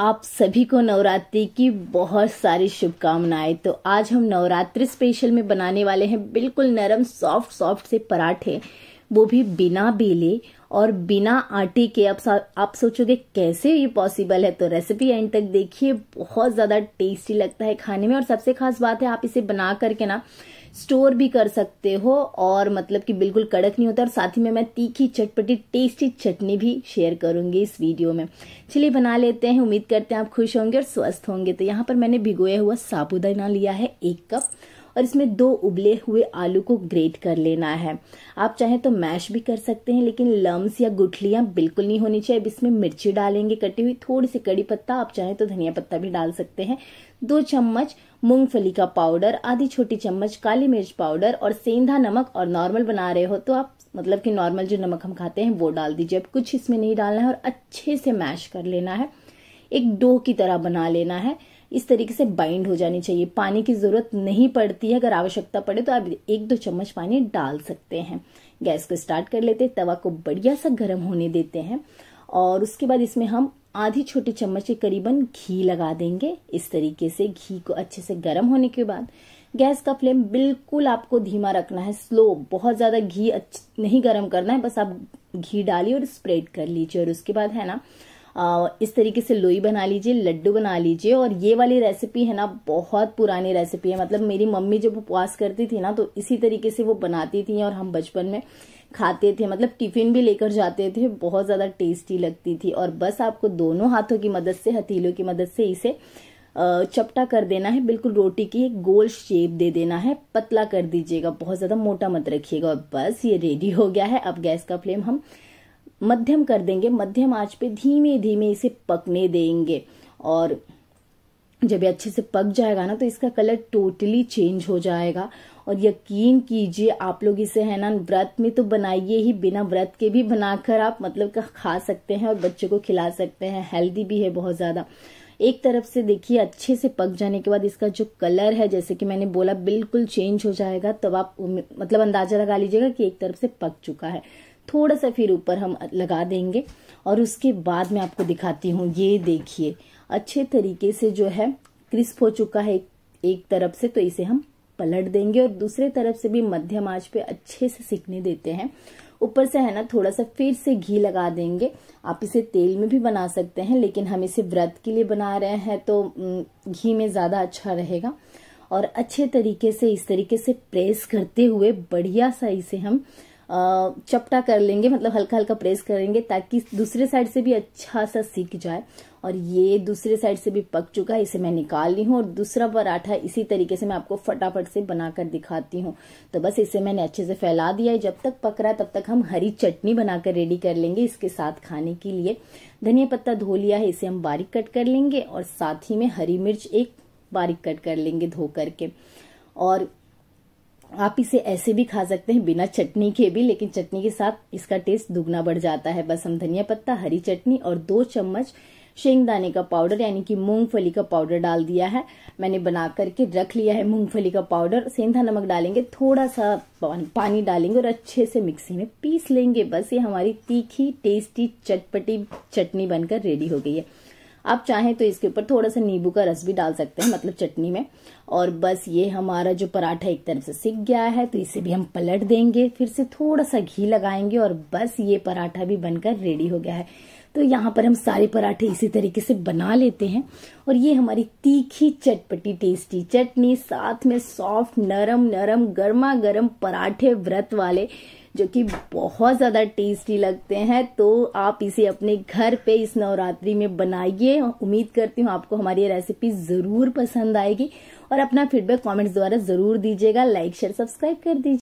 आप सभी को नवरात्रि की बहुत सारी शुभकामनाएं तो आज हम नवरात्रि स्पेशल में बनाने वाले हैं बिल्कुल नरम सॉफ्ट सॉफ्ट से पराठे वो भी बिना बेले और बिना आटे के अब आप सोचोगे कैसे ये पॉसिबल है तो रेसिपी एंड तक देखिए बहुत ज़्यादा टेस्टी लगता है खाने में और सबसे खास बात है आप इसे बना करके ना स्टोर भी कर सकते हो और मतलब कि बिल्कुल कड़क नहीं होता और साथ ही में मैं तीखी चटपटी टेस्टी चटनी भी शेयर करूंगी इस वीडियो में चलिए बना लेते हैं उम्मीद करते हैं आप खुश होंगे और स्वस्थ होंगे तो यहाँ पर मैंने भिगोया हुआ साबुदाना लिया है एक कप और इसमें दो उबले हुए आलू को ग्रेट कर लेना है आप चाहें तो मैश भी कर सकते हैं लेकिन लम्स या गुठलियां बिल्कुल नहीं होनी चाहिए अब इसमें मिर्ची डालेंगे कटी हुई थोड़ी सी कड़ी पत्ता आप चाहें तो धनिया पत्ता भी डाल सकते हैं दो चम्मच मूंगफली का पाउडर आधी छोटी चम्मच काली मिर्च पाउडर और सेंधा नमक और नॉर्मल बना रहे हो तो आप मतलब कि नॉर्मल जो नमक हम खाते हैं वो डाल दीजिए अब कुछ इसमें नहीं डालना है और अच्छे से मैश कर लेना है एक डो की तरह बना लेना है इस तरीके से बाइंड हो जानी चाहिए पानी की ज़रूरत नहीं पड़ती है अगर आवश्यकता पड़े तो आप एक दो चम्मच पानी डाल सकते हैं गैस को स्टार्ट कर लेते हैं तवा को बढ़िया सा गर्म होने देते हैं और उसके बाद इसमें हम आधी छोटी चम्मच के करीबन घी लगा देंगे इस तरीके से घी को अच्छे से गर्म होने के बाद गैस का फ्लेम बिल्कुल आपको धीमा रखना है स्लो बहुत ज़्यादा घी नहीं गर्म करना है बस आप घी डालिए और स्प्रेड कर लीजिए और उसके बाद है ना इस तरीके से लोई बना लीजिए लड्डू बना लीजिए और ये वाली रेसिपी है ना बहुत पुरानी रेसिपी है मतलब मेरी मम्मी जब उपवास करती थी ना तो इसी तरीके से वो बनाती थी और हम बचपन में खाते थे मतलब टिफिन भी लेकर जाते थे बहुत ज़्यादा टेस्टी लगती थी और बस आपको दोनों हाथों की मदद से हथीलों की मदद से इसे चपटा कर देना है बिल्कुल रोटी की एक गोल शेप दे देना है पतला कर दीजिएगा बहुत ज़्यादा मोटा मत रखिएगा और बस ये रेडी हो गया है अब गैस का फ्लेम हम मध्यम कर देंगे मध्यम आंच पे धीमे धीमे इसे पकने देंगे और जब ये अच्छे से पक जाएगा ना तो इसका कलर टोटली चेंज हो जाएगा और यकीन कीजिए आप लोग इसे है ना व्रत में तो बनाइए ही बिना व्रत के भी बनाकर आप मतलब खा सकते हैं और बच्चों को खिला सकते हैं हेल्दी भी है बहुत ज़्यादा एक तरफ से देखिए अच्छे से पक जाने के बाद इसका जो कलर है जैसे कि मैंने बोला बिल्कुल चेंज हो जाएगा तब तो आप मतलब अंदाजा लगा लीजिएगा कि एक तरफ से पक चुका है थोड़ा सा फिर ऊपर हम लगा देंगे और उसके बाद मैं आपको दिखाती हूँ ये देखिए अच्छे तरीके से जो है क्रिस्प हो चुका है एक तरफ से तो इसे हम पलट देंगे और दूसरे तरफ से भी मध्यम आंच पे अच्छे से सिकने देते हैं ऊपर से है ना थोड़ा सा फिर से घी लगा देंगे आप इसे तेल में भी बना सकते हैं लेकिन हम इसे व्रत के लिए बना रहे हैं तो घी में ज़्यादा अच्छा रहेगा और अच्छे तरीके से इस तरीके से प्रेस करते हुए बढ़िया सा इसे हम चपटा कर लेंगे मतलब हल्का हल्का प्रेस करेंगे ताकि दूसरे साइड से भी अच्छा सा सीख जाए और ये दूसरे साइड से भी पक चुका है इसे मैं निकाल ली हूँ और दूसरा पराठा इसी तरीके से मैं आपको फटाफट से बनाकर दिखाती हूँ तो बस इसे मैंने अच्छे से फैला दिया है जब तक पक रहा है तब तक हम हरी चटनी बनाकर रेडी कर लेंगे इसके साथ खाने के लिए धनिया पत्ता धो लिया है इसे हम बारीक कट कर लेंगे और साथ ही में हरी मिर्च एक बारीक कट कर लेंगे धो करके और आप इसे ऐसे भी खा सकते हैं बिना चटनी के भी लेकिन चटनी के साथ इसका टेस्ट दुगना बढ़ जाता है बस हम धनिया पत्ता हरी चटनी और दो चम्मच शेंगदाने का पाउडर यानी कि मूंगफली का पाउडर डाल दिया है मैंने बना करके रख लिया है मूंगफली का पाउडर सेंधा नमक डालेंगे थोड़ा सा पानी डालेंगे और अच्छे से मिक्सी में पीस लेंगे बस ये हमारी तीखी टेस्टी चटपटी चटनी बनकर रेडी हो गई है आप चाहें तो इसके ऊपर थोड़ा सा नींबू का रस भी डाल सकते हैं मतलब चटनी में और बस ये हमारा जो पराठा एक तरफ से सीख गया है तो इसे भी हम पलट देंगे फिर से थोड़ा सा घी लगाएंगे और बस ये पराठा भी बनकर रेडी हो गया है तो यहाँ पर हम सारे पराठे इसी तरीके से बना लेते हैं और ये हमारी तीखी चटपटी टेस्टी चटनी साथ में सॉफ्ट नरम नरम गर्मा गर्म पराठे व्रत वाले जो कि बहुत ज़्यादा टेस्टी लगते हैं तो आप इसे अपने घर पे इस नवरात्रि में बनाइए उम्मीद करती हूँ आपको हमारी ये रेसिपी ज़रूर पसंद आएगी और अपना फीडबैक कमेंट्स द्वारा ज़रूर दीजिएगा लाइक शेयर सब्सक्राइब कर दीजिए